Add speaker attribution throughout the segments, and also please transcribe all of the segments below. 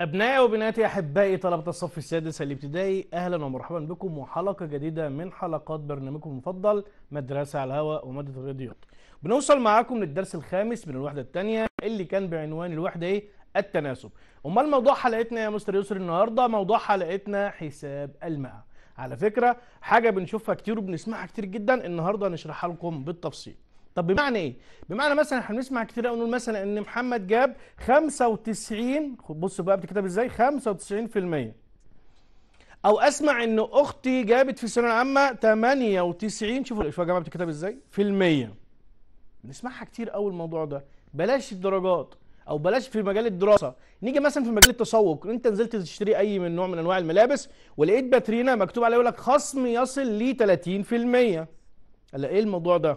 Speaker 1: أبنائي وبناتي أحبائي طلبة الصف السادس الابتدائي أهلا ومرحبا بكم وحلقة جديدة من حلقات برنامجكم المفضل مدرسة على الهواء ومادة الرياضيات. بنوصل معاكم للدرس الخامس من الوحدة الثانية اللي كان بعنوان الوحدة إيه؟ التناسب. أمال موضوع حلقتنا يا مستر يسر النهاردة موضوع حلقتنا حساب الماء على فكرة حاجة بنشوفها كتير وبنسمعها كتير جدا النهاردة هنشرحها لكم بالتفصيل. طب بمعنى ايه بمعنى مثلا احنا بنسمع كتير قوي نقول مثلا ان محمد جاب 95 بص بقى بتكتب ازاي 95% او اسمع ان اختي جابت في الثانويه العامه 98 شوفوا شوفوا يا جماعه بتكتب ازاي في المية بنسمعها كتير قوي الموضوع ده بلاش الدرجات او بلاش في مجال الدراسه نيجي مثلا في مجال التسوق انت نزلت تشتري اي من نوع من انواع الملابس ولقيت باترينا مكتوب عليها يقول لك خصم يصل ل 30% الا ايه الموضوع ده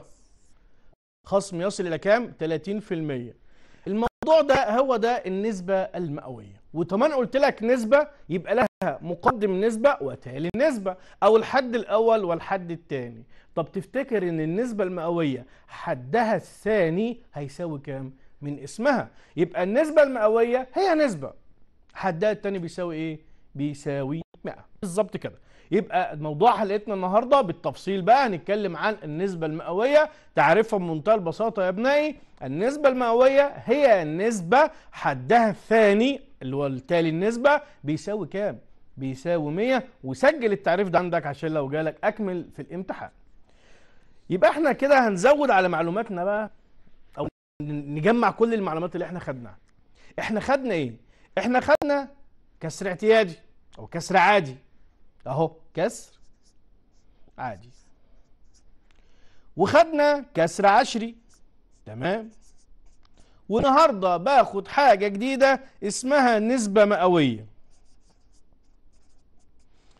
Speaker 1: خصم يصل إلى كام؟ 30% الموضوع ده هو ده النسبة المئوية وطبعا قلت لك نسبة يبقى لها مقدم نسبة وتالي نسبة أو الحد الأول والحد الثاني طب تفتكر إن النسبة المئوية حدها الثاني هيساوي كام؟ من اسمها يبقى النسبة المئوية هي نسبة حدها الثاني بيساوي إيه؟ بيساوي 100 بالظبط كده يبقى موضوع حلقتنا النهارده بالتفصيل بقى هنتكلم عن النسبه المئويه تعريفها بمنتهى البساطه يا ابنائي النسبه المئويه هي النسبه حدها الثاني اللي هو التالي النسبه بيساوي كام بيساوي 100 وسجل التعريف ده عندك عشان لو جالك اكمل في الامتحان يبقى احنا كده هنزود على معلوماتنا بقى او نجمع كل المعلومات اللي احنا خدناها احنا خدنا ايه احنا خدنا كسر اعتيادي او كسر عادي اهو كسر عادي وخدنا كسر عشري تمام ونهاردة باخد حاجة جديدة اسمها نسبة مئوية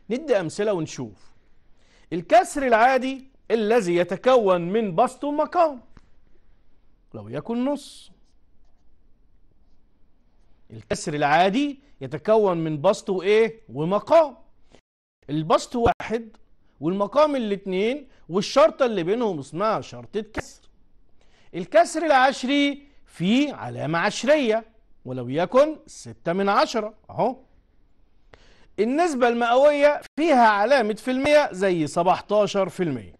Speaker 1: ندي أمثلة ونشوف الكسر العادي الذي يتكون من بسط ومقام لو يكن نص الكسر العادي يتكون من بسط وإيه ومقام البسط واحد والمقام الاثنين والشرطة اللي بينهم اسمها شرطة كسر الكسر العشري فيه علامة عشرية ولو يكن ستة من عشرة اهو النسبة المئوية فيها علامة في المية زي 17 في المية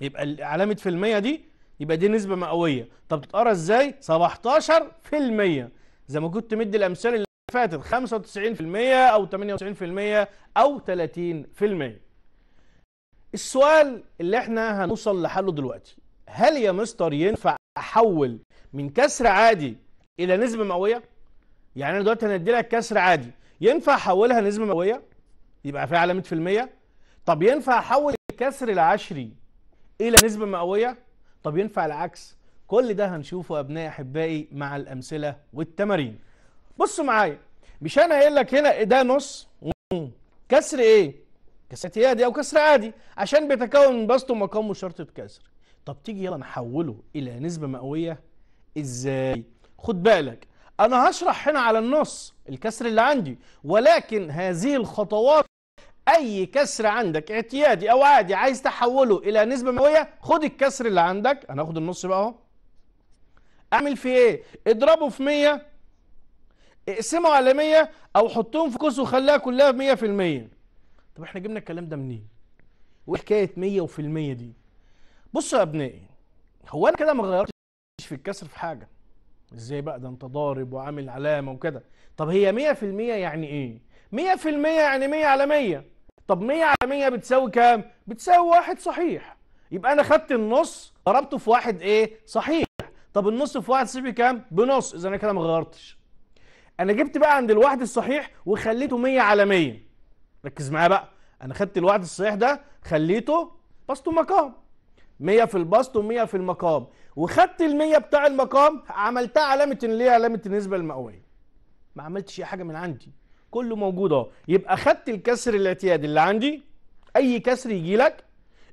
Speaker 1: يبقى علامة في المية دي يبقى دي نسبة مئوية طب تتقرا ازاي؟ 17 في المية زي ما كنت مدي الأمثال اللي فاتت 95% أو 98% أو 30% السؤال اللي احنا هنوصل لحله دلوقتي هل يا مستر ينفع أحول من كسر عادي إلى نسبة مئوية؟ يعني أنا دلوقتي هندي لك كسر عادي ينفع أحولها نسبة مئوية؟ يبقى فيها علامة في المية طب ينفع أحول الكسر العشري إلى نسبة مئوية؟ طب ينفع العكس؟ كل ده هنشوفه أبنائي أحبائي مع الأمثلة والتمارين بصوا معايا مش انا قايل لك هنا ده نص كسر ايه كسر اعتيادي او كسر عادي عشان بيتكون من بسطه ومقامه شرطه كسر طب تيجي يلا نحوله الى نسبه مئويه ازاي خد بالك انا هشرح هنا على النص الكسر اللي عندي ولكن هذه الخطوات اي كسر عندك اعتيادي او عادي عايز تحوله الى نسبه مئويه خد الكسر اللي عندك انا هاخد النص بقى اهو اعمل فيه ايه اضربه في 100 اقسموا على 100 او حطهم في كوس وخليها كلها ب 100% طب احنا جبنا الكلام ده منين وايه حكايه 100 وفي المية دي بصوا يا ابنائي هو انا كده ما غيرتش في الكسر في حاجه ازاي بقى ده انت ضارب وعامل علامه وكده طب هي 100% يعني ايه 100% يعني 100 على 100 طب 100 على 100 بتساوي كام بتساوي واحد صحيح يبقى انا خدت النص ضربته في واحد ايه صحيح طب النص في واحد صحيح بكام بنص اذا انا كده ما غيرتش انا جبت بقى عند الوعد الصحيح وخليته 100 على 100 ركز معايا بقى انا خدت الوعد الصحيح ده خليته بسط مقام 100 في البسط و100 في المقام وخدت ال100 بتاع المقام عملتها علامه ان ليها علامه النسبه المئويه ما عملتش اي حاجه من عندي كله موجود اهو يبقى خدت الكسر الاعتيادي اللي عندي اي كسر يجي لك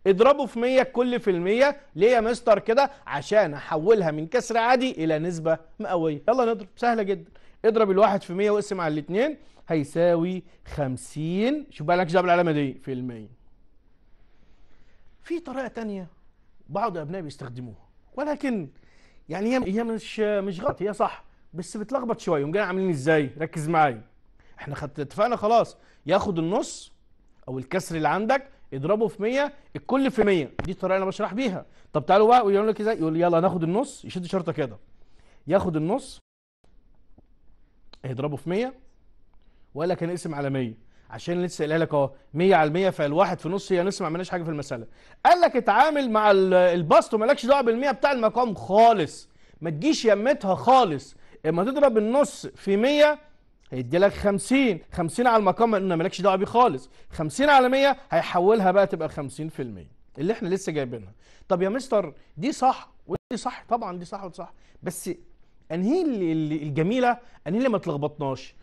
Speaker 1: اضربه في 100 كل في المية ليه يا مستر كده عشان احولها من كسر عادي الى نسبة مئوية يلا نضرب سهلة جدا اضرب الواحد في 100 واقسم على الاثنين هيساوي 50 شوف بقى لك جاب العلامه دي في المية في طريقه تانية بعض ابنائي بيستخدموها ولكن يعني هي هي مش مش غلط هي صح بس بتلخبط شويه قمنا عاملين ازاي ركز معايا احنا خدت اتفقنا خلاص ياخد النص او الكسر اللي عندك اضربه في 100 الكل في 100 دي الطريقه اللي انا بشرح بيها طب تعالوا بقى ويقول لك ازاي يقول يلا ناخد النص يشد شرطه كده ياخد النص هيضربه في 100 وقال لك هنقسم على 100 عشان لسه قايلها لك اهو 100 على 100 فالواحد في نص هي لسه ما عملناش حاجه في المساله قال لك اتعامل مع البسط ومالكش دعوه بال100 بتاع المقام خالص ما تجيش يمتها خالص اما تضرب النص في 100 هيدي لك 50 50 على المقام انه مالكش دعوه بيه خالص 50 على 100 هيحولها بقى تبقى 50% اللي احنا لسه جايبينها طب يا مستر دي صح ودي صح طبعا دي صح ودي صح بس انهي اللي الجميله انهي اللي ما تلخبطناش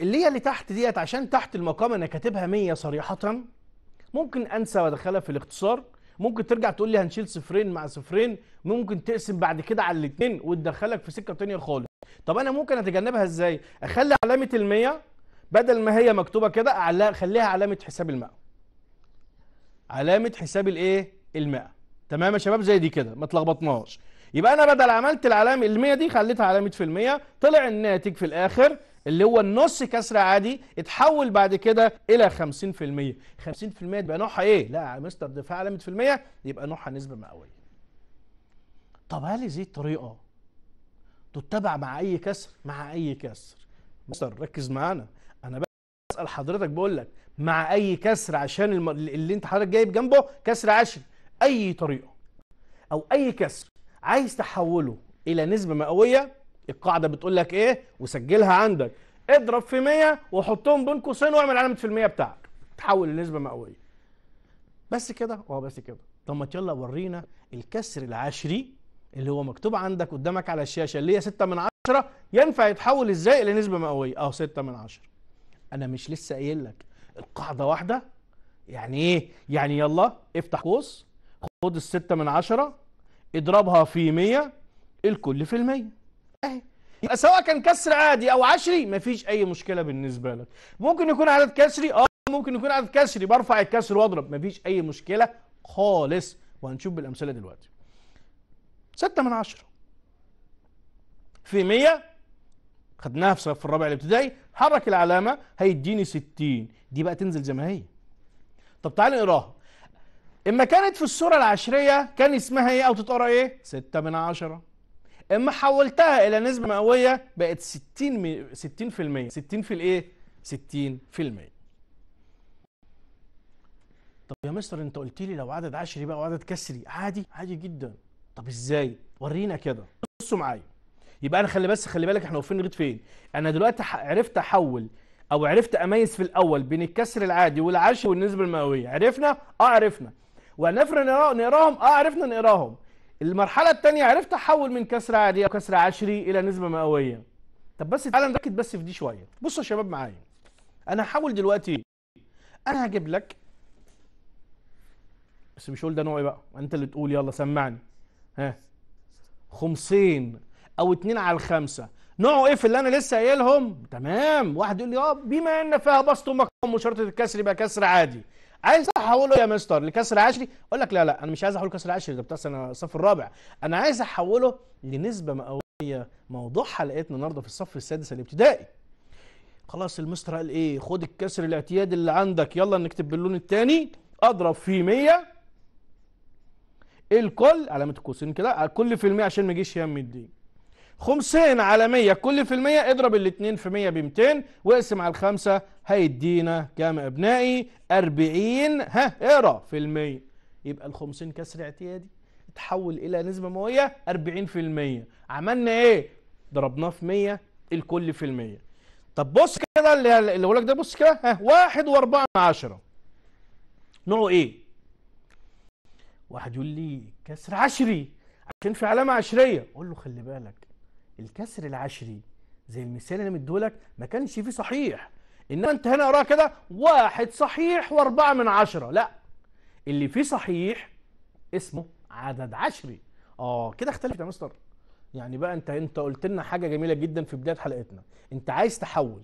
Speaker 1: اللي هي اللي تحت ديت عشان تحت المقام انا كاتبها 100 صريحه ممكن انسى وادخلها في الاختصار ممكن ترجع تقول لي هنشيل صفرين مع صفرين ممكن تقسم بعد كده على الاثنين وتدخلك في سكه تانية خالص طب انا ممكن اتجنبها ازاي اخلي علامه ال100 بدل ما هي مكتوبه كده اخليها علامه حساب الماء علامه حساب الايه الماء تمام يا شباب زي دي كده ما تلخبطناش يبقى انا بدل عملت العلامه ال 100 دي خليتها علامه في المية طلع الناتج في الاخر اللي هو النص كسر عادي اتحول بعد كده الى 50% 50% يبقى نوعها ايه؟ لا يا مستر دفاع علامه في المية يبقى نوعها نسبه مئويه. طب هل هذه الطريقه تتبع مع اي كسر؟ مع اي كسر. مستر ركز معانا انا بسال حضرتك بقول لك مع اي كسر عشان اللي انت حضرتك جايب جنبه كسر عشر اي طريقه او اي كسر عايز تحوله الى نسبه مئويه القاعده بتقول لك ايه وسجلها عندك اضرب في 100 وحطهم بين قوسين واعمل علامه في المية بتاعك تحول لنسبه مئويه بس كده اه بس كده طب ما يلا ورينا الكسر العشري اللي هو مكتوب عندك قدامك على الشاشه اللي هي 6 من 10 ينفع يتحول ازاي الى نسبه مئويه اهو 6 من 10 انا مش لسه قايل لك القاعده واحده يعني ايه يعني يلا افتح قوس خد ال 6 من 10 اضربها في 100 الكل في المية اهي يبقى سواء كان كسر عادي او عشري مفيش اي مشكله بالنسبه لك ممكن يكون عدد كسري اه ممكن يكون عدد كسري برفع الكسر واضرب مفيش اي مشكله خالص وهنشوف بالامثله دلوقتي 6 من 10 في 100 خدناها في صف الرابع الابتدائي حرك العلامه هيديني 60 دي بقى تنزل زي ما هي طب تعالى نقراها اما كانت في الصورة العشرية كان اسمها ايه او تتقرا ايه ستة من عشرة اما حولتها الى نسبة مئوية بقت 60 مي... 60 في المية 60 في الايه 60 في المية طب يا مستر انت قلت لي لو عدد عشري بقى وعدد كسري عادي عادي جدا طب ازاي ورينا كده بصوا معايا يبقى انا خلي بس خلي بالك احنا واقفين لغايه فين انا دلوقتي عرفت احول او عرفت اميز في الاول بين الكسر العادي والعشر والنسبه المئويه عرفنا اه عرفنا وهنفرق نقراهم اه عرفنا نقراهم المرحله الثانيه عرفت احول من كسر عادي او كسر عشري الى نسبه مئويه طب بس تعالى نركز بس في دي شويه بصوا يا شباب معايا انا هحاول دلوقتي انا هجيب لك بس مش هقول ده نوعي بقى انت اللي تقول يلا سمعني ها خمسين او اتنين على الخمسه نوعه ايه في اللي انا لسه قايلهم تمام واحد يقول لي اه بما ان فيها بسط ومقام وشرطه الكسر يبقى كسر عادي عايز احوله إيه يا مستر لكسر العشري اقول لك لا لا انا مش عايز احوله لكاس العشري ده بتاع الصف الرابع انا عايز احوله لنسبه مئويه موضوع حلقتنا النهارده في الصف السادس الابتدائي خلاص المستر قال ايه خد الكسر الاعتيادي اللي عندك يلا نكتب باللون الثاني اضرب فيه 100 الكل علامه القوسين كده الكل في المية عشان ما يجيش يم الدين خمسين على مية كل في المية اضرب الاتنين في مية بمتين واقسم على الخمسة هيدينا كام ابنائي اربعين ها اقرا في المية يبقى الخمسين كسر اعتيادي اتحول الى نسبة موية اربعين في المية عملنا ايه ضربناه في مية الكل في المية طب بص كده اللي لك ده بص كده ها واحد واربعة من عشرة نوعه ايه واحد يقول لي كسر عشري عشان في علامة عشرية اقول له خلي بالك الكسر العشري زي المثال اللي مديهولك ما كانش فيه صحيح انما انت هنا اقراها كده واحد صحيح واربعه من عشره لا اللي فيه صحيح اسمه عدد عشري اه كده اختلفت يا مستر يعني بقى انت انت قلت لنا حاجه جميله جدا في بدايه حلقتنا انت عايز تحول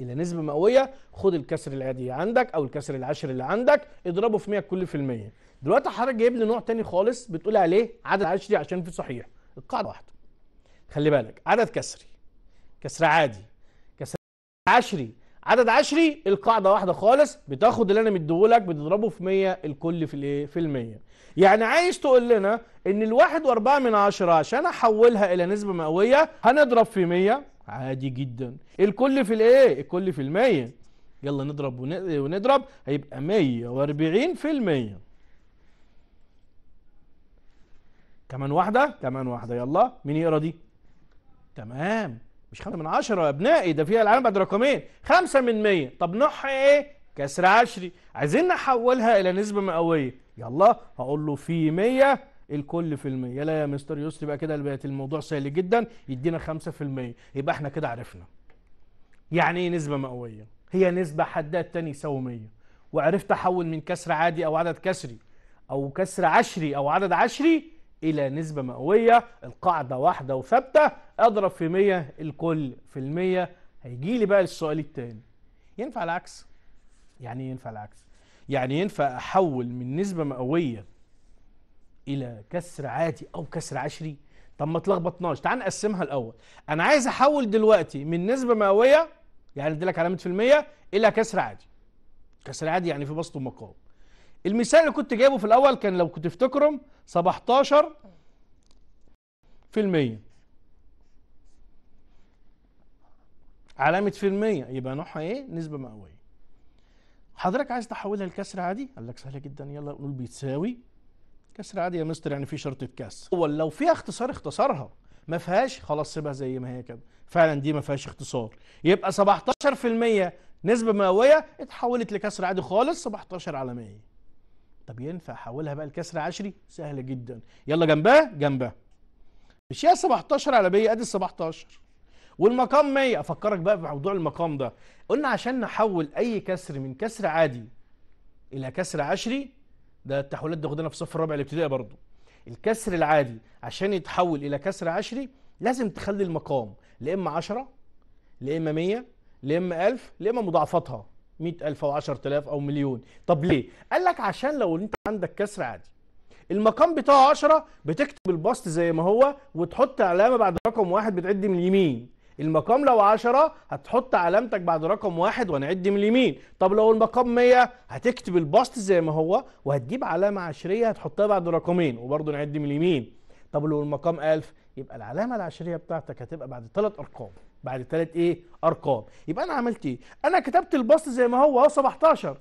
Speaker 1: الى نسبه مئويه خد الكسر العادي عندك او الكسر العشري اللي عندك اضربه في 100 كل في الميه دلوقتي حضرتك جايب لي نوع تاني خالص بتقول عليه عدد عشري عشان في صحيح القاعده واحده خلي بالك عدد كسري كسر عادي كسر عشري عدد عشري القاعده واحده خالص بتاخد اللي انا مديهولك بتضربه في 100 الكل في الايه في ال 100 يعني عايز تقول لنا ان الواحد واربعة من عشرة عشان احولها الى نسبه مئويه هنضرب في 100 عادي جدا الكل في الايه الكل في المية يلا نضرب ونضرب هيبقى 140 في المية كمان واحده كمان واحده يلا مين يقرا دي تمام مش خمسة من عشرة يا ابنائي ده فيها العالم بعد رقمين خمسة من مية طب نح ايه كسر عشري عايزين نحولها الى نسبة مئوية يلا هقول له في مية الكل في المية لا يا مستر يوسف يبقى كده بقت الموضوع سهل جدا يدينا خمسة في المية يبقى احنا كده عرفنا يعني ايه نسبة مئوية هي نسبة حدها التاني يساوي مية وعرفت احول من كسر عادي او عدد كسري او كسر عشري او عدد عشري الى نسبة مئوية القاعدة واحدة وثابتة اضرب في 100 الكل في ال 100 هيجي لي بقى السؤال الثاني ينفع العكس يعني ينفع العكس يعني ينفع احول من نسبه مئويه الى كسر عادي او كسر عشري طب ما اتلخبطناش تعال نقسمها الاول انا عايز احول دلوقتي من نسبه مئويه يعني اديلك علامه في الميه الى كسر عادي كسر عادي يعني في بسط ومقام المثال اللي كنت جايبه في الاول كان لو كنت تفتكرهم 17 في المية علامة في المية يبقى نوعها ايه؟ نسبة مئوية. حضرتك عايز تحولها لكسر عادي؟ قال لك سهلة جدا يلا نقول بيتساوي كسر عادي يا مستر يعني في شرطة كسر. هو لو فيها اختصار اختصرها ما فيهاش خلاص سيبها زي ما هي كده. فعلا دي ما فيهاش اختصار. يبقى 17% نسبة مئوية اتحولت لكسر عادي خالص 17 على 100. طب ينفع احولها بقى لكسر عشري؟ سهلة جدا. يلا جنبها جنبها. مش هي 17 على 100 ادي 17. والمقام 100 افكرك بقى بموضوع المقام ده قلنا عشان نحول اي كسر من كسر عادي الى كسر عشري ده التحويلات دي خدناها في الصف الرابع الابتدائي برضه الكسر العادي عشان يتحول الى كسر عشري لازم تخلي المقام لا اما 10 لا اما 100 لا اما 1000 لا اما مضاعفاتها 100000 او 10000 او مليون طب ليه قال لك عشان لو انت عندك كسر عادي المقام بتاعه 10 بتكتب البسط زي ما هو وتحط علامه بعد رقم واحد بتعد من اليمين المقام لو 10 هتحط علامتك بعد رقم واحد وهنعد من اليمين طب لو المقام 100 هتكتب البسط زي ما هو وهتجيب علامه عشريه هتحطها بعد رقمين وبرضه نعد من اليمين طب لو المقام 1000 يبقى العلامه العشريه بتاعتك هتبقى بعد ثلاث ارقام بعد ثلاث ايه ارقام يبقى انا عملت ايه انا كتبت البسط زي ما هو 17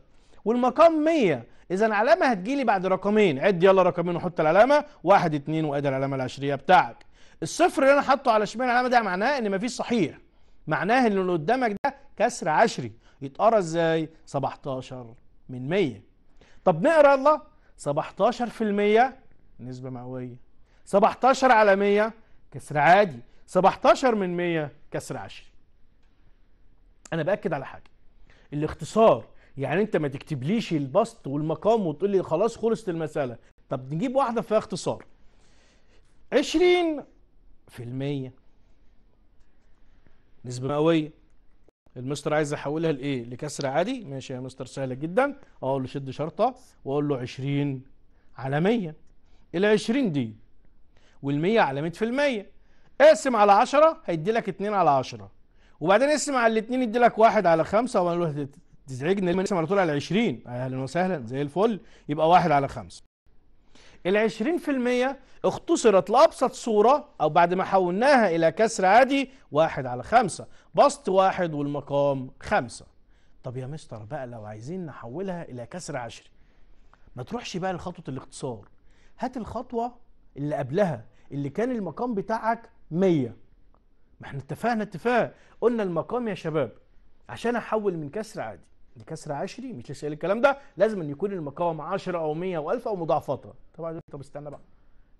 Speaker 1: والمقام 100 اذا علامه هتجيلي بعد رقمين عد يلا رقمين وحط العلامه واحد اتنين وادي العلامه العشريه بتاعك الصفر اللي انا حاطه على شمال العلامه ده معناه ان مفيش صحيح معناه ان اللي قدامك ده كسر عشري يتقرا ازاي 17 من 100 طب نقرا الله 17% نسبه مئويه 17 على 100 كسر عادي 17 من 100 كسر عشري انا باكد على حاجه الاختصار يعني انت ما تكتبليش البسط والمقام وتقول لي خلاص خلصت المساله طب نجيب واحده فيها اختصار 20 في المية نسبة مئوية المستر عايز احولها لايه لكسر عادي ماشي يا مستر سهله جدا اقول له شد شرطه واقول له 20 على 100 ال 20 دي وال100 على 100% اقسم على 10 هيدي لك 2 على 10 وبعدين اقسم علي الاثنين يدي لك 1 على 5 واقول له تزعجني لما نقسم على طول على 20 اهلا وسهلا زي الفل يبقى 1 على 5 ال 20% اختصرت لأبسط صورة أو بعد ما حولناها إلى كسر عادي واحد على خمسة بسط واحد والمقام خمسة طب يا مستر بقى لو عايزين نحولها إلى كسر عشري ما تروحش بقى لخطوة الاختصار هات الخطوة اللي قبلها اللي كان المقام بتاعك 100 ما احنا اتفقنا اتفاق قلنا المقام يا شباب عشان احول من كسر عادي لكسر عشري مش قال الكلام ده لازم ان يكون المقام 10 او 100 او 1000 او مضاعفاتها طبعا طب استنى بقى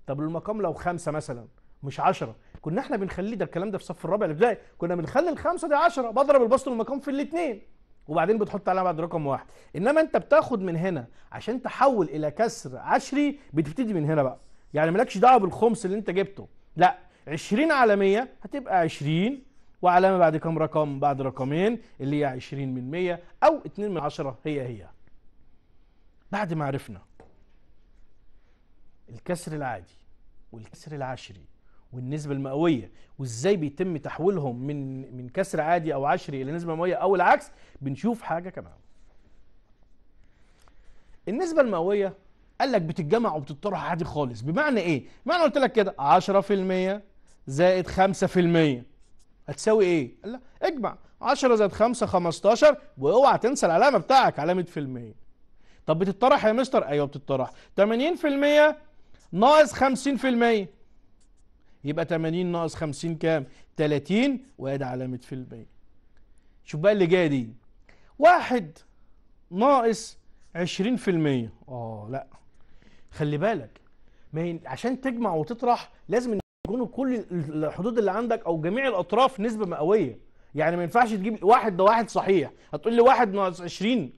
Speaker 1: طب المقام لو خمسه مثلا مش 10 كنا احنا بنخليه ده الكلام ده في صف الرابع الابتدائي كنا بنخلي الخمسه دي 10 بضرب البسط المقام في الاثنين وبعدين بتحط عليها بعد رقم واحد انما انت بتاخد من هنا عشان تحول الى كسر عشري بتبتدي من هنا بقى يعني مالكش دعوه بالخمس اللي انت جبته لا 20 على 100 هتبقى 20 وعلامة بعد كام رقم بعد رقمين اللي هي 20 من 100 أو 2 من 10 هي هي بعد ما عرفنا الكسر العادي والكسر العشري والنسبة المئوية وازاي بيتم تحويلهم من من كسر عادي او عشري الى نسبة مئوية او العكس بنشوف حاجة كمان. النسبة المئوية قال لك بتتجمع وبتطرح عادي خالص بمعنى ايه؟ بمعنى قلت لك كده 10% زائد 5% هتساوي ايه؟ قال لا اجمع 10 زائد 5 15 واوعى تنسى العلامه بتاعك علامه في المية طب بتطرح يا مستر؟ ايوه بتطرح 80% ناقص 50% يبقى 80 ناقص 50 كام؟ 30 وادي علامه في المية شوف بقى اللي جايه دي واحد ناقص 20% اه لا خلي بالك ما عشان تجمع وتطرح لازم تكون كل الحدود اللي عندك او جميع الاطراف نسبه مئويه يعني ما ينفعش تجيب واحد ده واحد صحيح هتقول لي واحد ناقص 20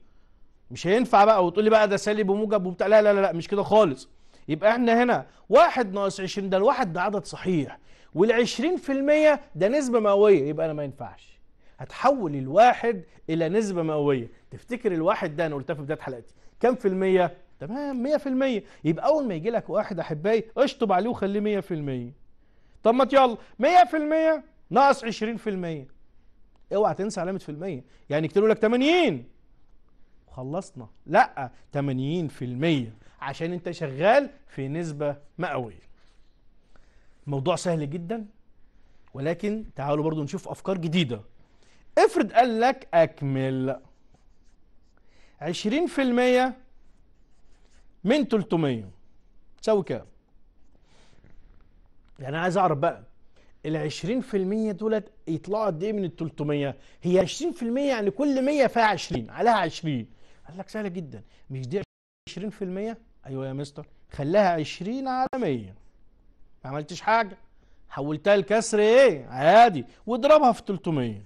Speaker 1: مش هينفع بقى وتقول لي بقى ده سالب وموجب وبتاع لا لا, لا مش كده خالص يبقى احنا هنا واحد ناقص 20 ده الواحد ده عدد صحيح وال20% ده نسبه مئويه يبقى انا ما ينفعش هتحول الواحد الى نسبه مئويه تفتكر الواحد ده انا قلتها في بدايه حلقتي كام في الميه تمام 100% يبقى اول ما يجي لك واحد احبائي اشطب عليه وخليه 100% طب ما يلا 100% ناقص 20% اوعى تنسى علامه في المية يعني يكتبوا لك 80 وخلصنا لا 80% عشان انت شغال في نسبه مئويه موضوع سهل جدا ولكن تعالوا برضو نشوف افكار جديده افرض قال لك اكمل 20% من 300 تساوي كام يعني انا عايز اعرف بقى ال 20% دولت يطلعوا قد ايه من ال 300 هي 20% يعني كل 100 فيها 20 عليها 20 قال لك سهله جدا مش دي 20% ايوه يا مستر خلاها 20 على 100 ما عملتش حاجه حولتها لكسر ايه عادي واضربها في 300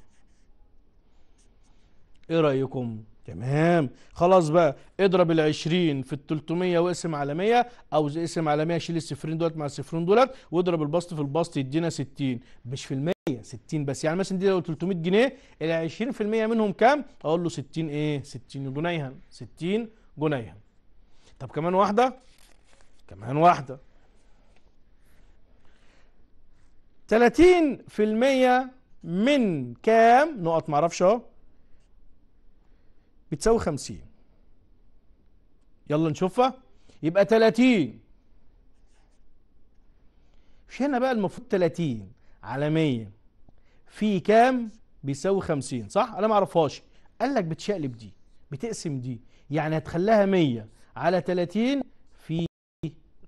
Speaker 1: ايه رايكم تمام خلاص بقى اضرب ال 20 في ال 300 واقسم على 100 او اقسم على 100 شيل الصفرين دولت مع الصفرين دولت واضرب البسط في البسط يدينا 60 مش في المية 60 بس يعني مثلا دي لو 300 جنيه ال 20% منهم كام؟ اقول له 60 ايه؟ 60 جنيها 60 جنيها طب كمان واحده كمان واحده 30% من كام؟ نقط معرفش اهو بتساوي 50 يلا نشوفها يبقى 30 مش هنا بقى المفروض 30 على 100 في كام بيساوي 50 صح انا ما اعرفهاش قال لك بتشقلب دي بتقسم دي يعني هتخليها 100 على 30 في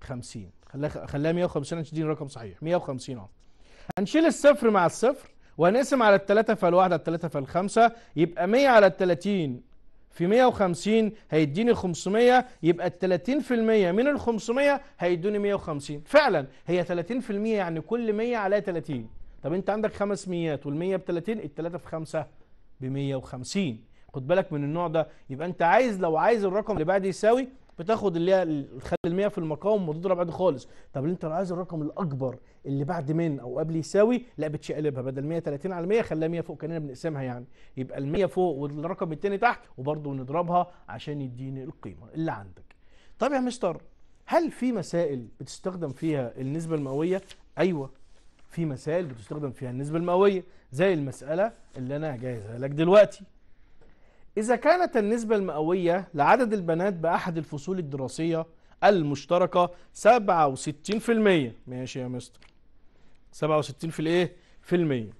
Speaker 1: 50 خلاها خليها 150 عشان دي رقم صحيح 150 اه هنشيل الصفر مع الصفر وهنقسم على التلاتة فالواحد على التلاتة فالخمسة يبقى 100 على 30 في 150 هيديني 500 يبقى ال 30% من ال 500 هيدوني 150 فعلا هي 30% يعني كل 100 عليها 30 طب انت عندك 500 وال100 ب 30 ال 3 في 5 ب 150 خد بالك من النوع ده يبقى انت عايز لو عايز الرقم اللي بعد يساوي بتاخد اللي هي الخل المية في المقام وتضرب عادي خالص طب انت لو عايز الرقم الاكبر اللي بعد من او قبل يساوي لا بتشقلبها بدل 130 على 100 خليها 100 فوق كاننا بنقسمها يعني يبقى ال 100 فوق والرقم الثاني تحت وبرضه نضربها عشان يديني القيمه اللي عندك طب يا مستر هل في مسائل بتستخدم فيها النسبه المئويه ايوه في مسائل بتستخدم فيها النسبه المئويه زي المساله اللي انا جايزها لك دلوقتي إذا كانت النسبة المئوية لعدد البنات بأحد الفصول الدراسية المشتركة 67% ماشي يا مستر 67 في الإيه؟ في المية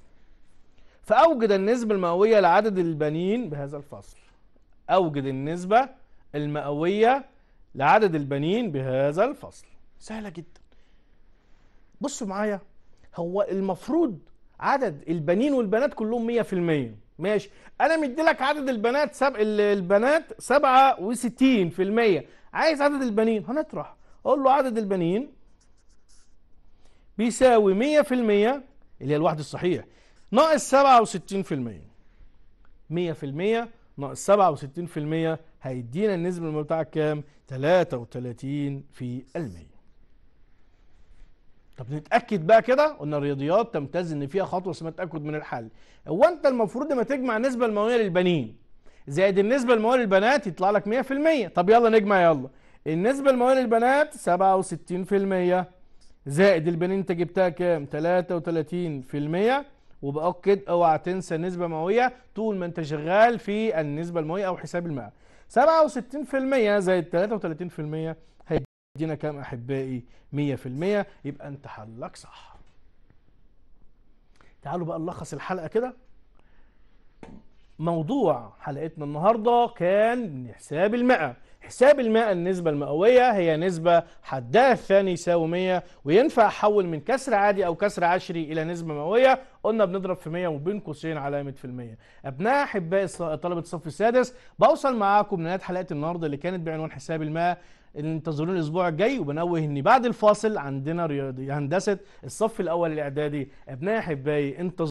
Speaker 1: فأوجد النسبة المئوية لعدد البنين بهذا الفصل أوجد النسبة المئوية لعدد البنين بهذا الفصل سهلة جدا بصوا معايا هو المفروض عدد البنين والبنات كلهم 100% ماشي انا مديلك عدد البنات سب... البنات 67% عايز عدد البنين هنطرح اقول له عدد البنين بيساوي 100% اللي هي الوحد الصحيح ناقص 67% 100% ناقص 67% هيدينا النسبة المربع كام؟ 33% طب نتاكد بقى كده قلنا الرياضيات تمتاز ان فيها خطوه اسمها تاكد من الحل هو انت المفروض لما تجمع النسبه المئويه للبنين زائد النسبه المئويه للبنات يطلع لك 100% طب يلا نجمع يلا النسبه المئويه للبنات 67% زائد البنين انت جبتها كام 33% وباكد كده اوعى تنسى النسبه المئويه طول ما انت شغال في النسبه المئويه او حساب المئه 67% زائد 33% هي دينا كام احبائي 100% يبقى انت حلك صح تعالوا بقى نلخص الحلقه كده موضوع حلقتنا النهارده كان حساب المئة حساب الماء النسبة المئوية هي نسبة حدها الثاني يساوي 100 وينفع أحول من كسر عادي أو كسر عشري إلى نسبة مئوية قلنا بنضرب في 100 وبين قوسين علامة في المية أبناء أحباء طلبة الصف السادس بوصل معاكم لنهاية حلقة النهاردة اللي كانت بعنوان حساب الماء انتظروني الاسبوع الجاي وبنوه ان بعد الفاصل عندنا رياضي هندسه الصف الاول الاعدادي ابناء احبائي انتظروا